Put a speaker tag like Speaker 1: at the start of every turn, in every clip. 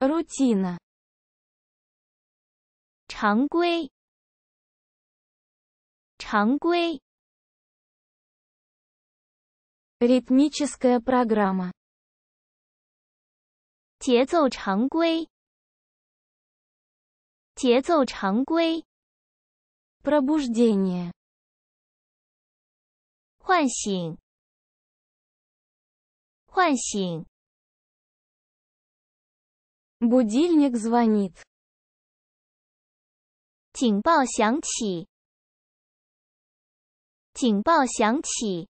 Speaker 1: origin，常规，常规，rhythmic program，节奏常规，节奏常规，probuždění，唤醒，唤醒。звонит. 警报响起。警报响起。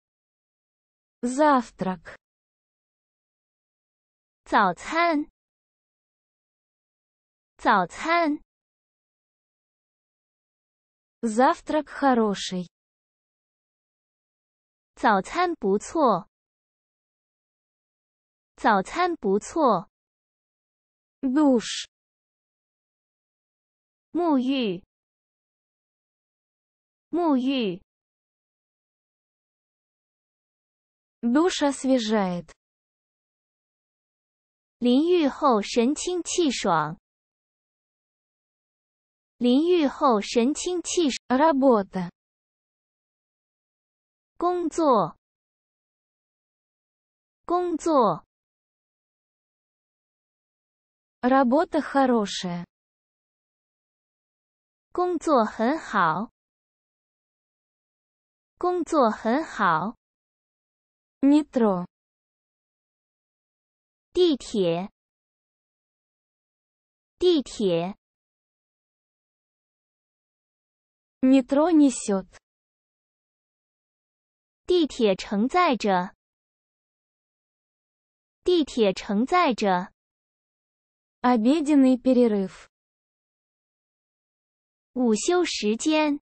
Speaker 1: 早餐。早餐。хороший. 早餐不错。早餐不错。Dusch，沐浴，沐浴。Dusch aswieszaet，淋浴后神清气爽。淋浴后神清气爽。Robota，工作，工作。Работа хорошая。工作很好。工作很好。метро。地铁。地铁。метро несет。地铁承载着。地铁承载着。Обеденный перерыв. Обеденный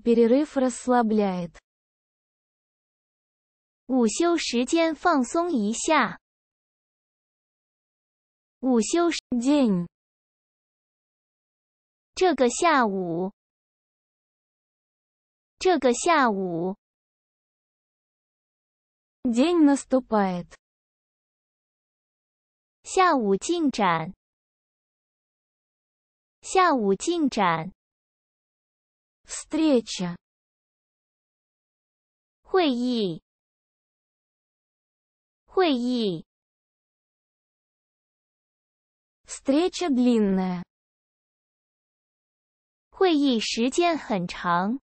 Speaker 1: перерыв расслабляет. день. 午休时间放松一下。午休 день。这个下午。这个下午。день наступает。下午进展。下午进展。встреча。会议。会议。встреча длинная。会议时间很长。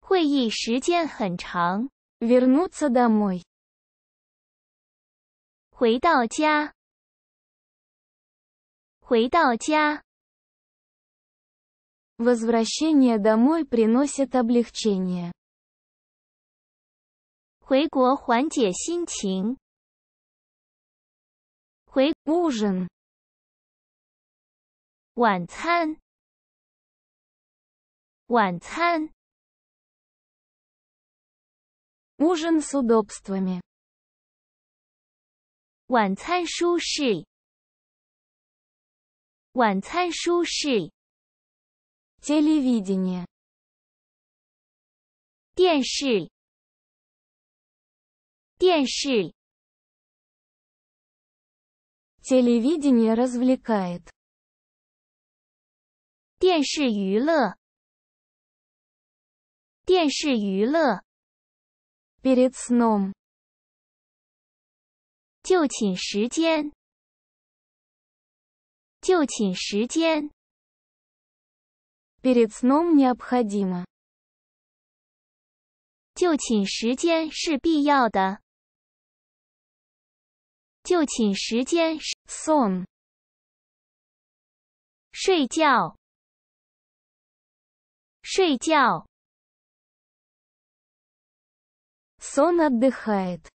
Speaker 1: 会议时间很长。Вернуться домой. 回到家。回到家。Возвращение домой приносит облегчение. 回国缓解心情。回 ужин. 晚餐。晚餐。Ужин с удобствами. 晚餐舒适。晚餐舒适。Телевидение. 电视。电视。Телевидение развлекает. 电视娱乐。电视娱乐。Перед сном。就寝时间。就寝时间。Перед сном необходимо。就寝时间是必要的。就寝时间是 сон。睡觉。睡觉。Сон отдыхает.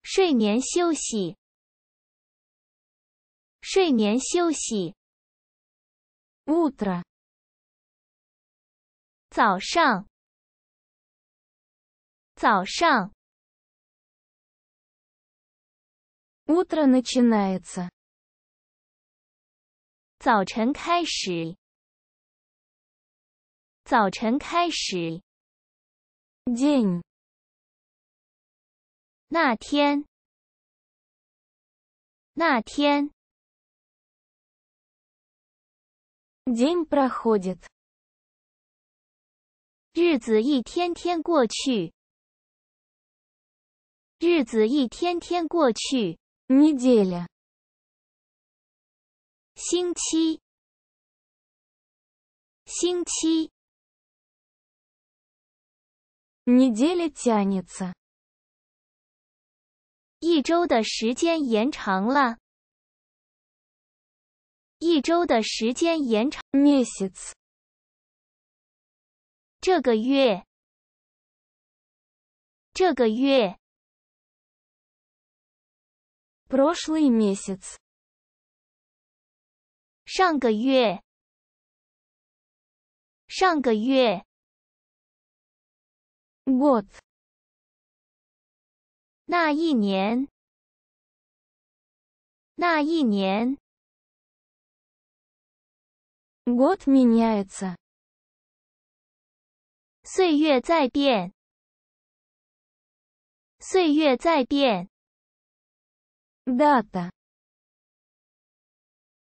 Speaker 1: 睡眠休息。睡眠休息。Утро. 早上。早上。Утро начинается. 早晨开始。早晨开始。那天，那天，день проходит，日子一天天过去，日子一天天过去，неделя，星期，星期。неделю тянется，一周的时间延长了。一周的时间延长。месяц，这个月，这个月。прошлый месяц，上个月，上个月。год 那一年，那一年，год меняется，岁月在变，岁月在变。дат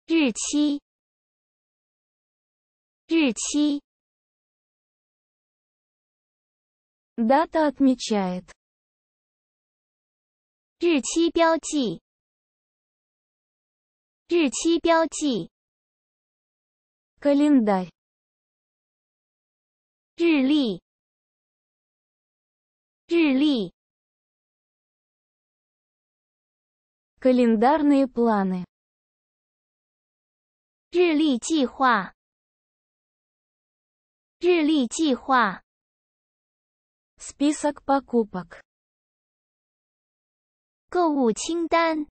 Speaker 1: 日期，日期。Дата отмечает. 日期标记。日期标记。Календарь. 日历。日历。Календарные планы. 日历计划。日历计划。список покупок 购物清单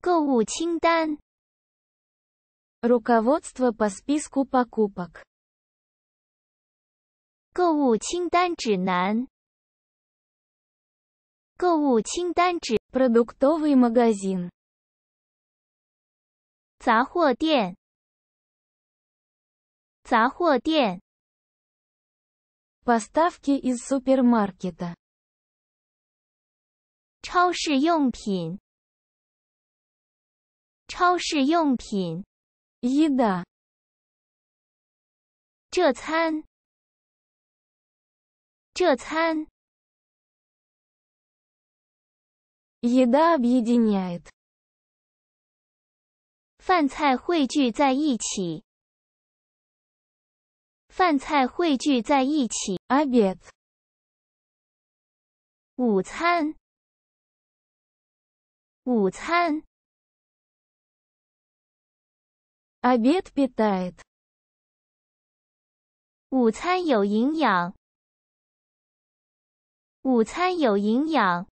Speaker 1: 购物清单 руководство по списку покупок 购物清单指南购物清单指南 продуктовый магазин 杂货店杂货店 поставки из супермаркета，超市用品，超市用品，еда，这餐，这餐，еда объединяет，饭菜汇聚在一起。饭菜汇聚在一起。A bit。午餐。午餐。A bit better。午餐有营养。午餐有营养。